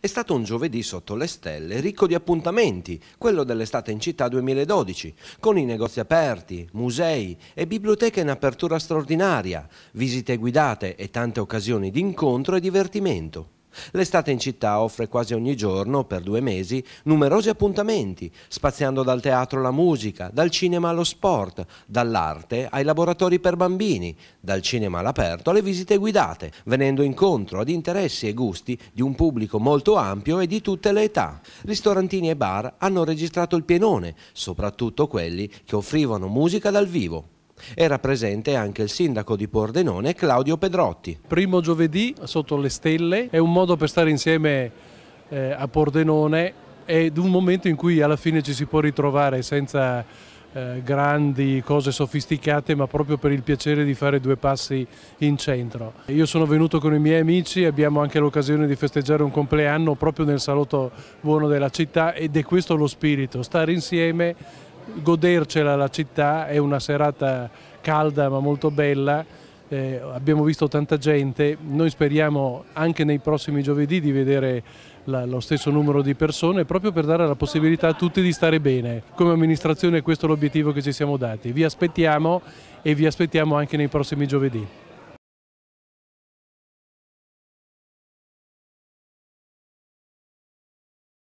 È stato un giovedì sotto le stelle ricco di appuntamenti, quello dell'estate in città 2012, con i negozi aperti, musei e biblioteche in apertura straordinaria, visite guidate e tante occasioni di incontro e divertimento. L'estate in città offre quasi ogni giorno, per due mesi, numerosi appuntamenti, spaziando dal teatro alla musica, dal cinema allo sport, dall'arte ai laboratori per bambini, dal cinema all'aperto alle visite guidate, venendo incontro ad interessi e gusti di un pubblico molto ampio e di tutte le età. Ristorantini e bar hanno registrato il pienone, soprattutto quelli che offrivano musica dal vivo. Era presente anche il sindaco di Pordenone Claudio Pedrotti. Primo giovedì sotto le stelle è un modo per stare insieme eh, a Pordenone ed un momento in cui alla fine ci si può ritrovare senza eh, grandi cose sofisticate ma proprio per il piacere di fare due passi in centro. Io sono venuto con i miei amici, abbiamo anche l'occasione di festeggiare un compleanno proprio nel salotto buono della città ed è questo lo spirito, stare insieme godercela la città, è una serata calda ma molto bella, eh, abbiamo visto tanta gente, noi speriamo anche nei prossimi giovedì di vedere la, lo stesso numero di persone proprio per dare la possibilità a tutti di stare bene. Come amministrazione questo è l'obiettivo che ci siamo dati, vi aspettiamo e vi aspettiamo anche nei prossimi giovedì.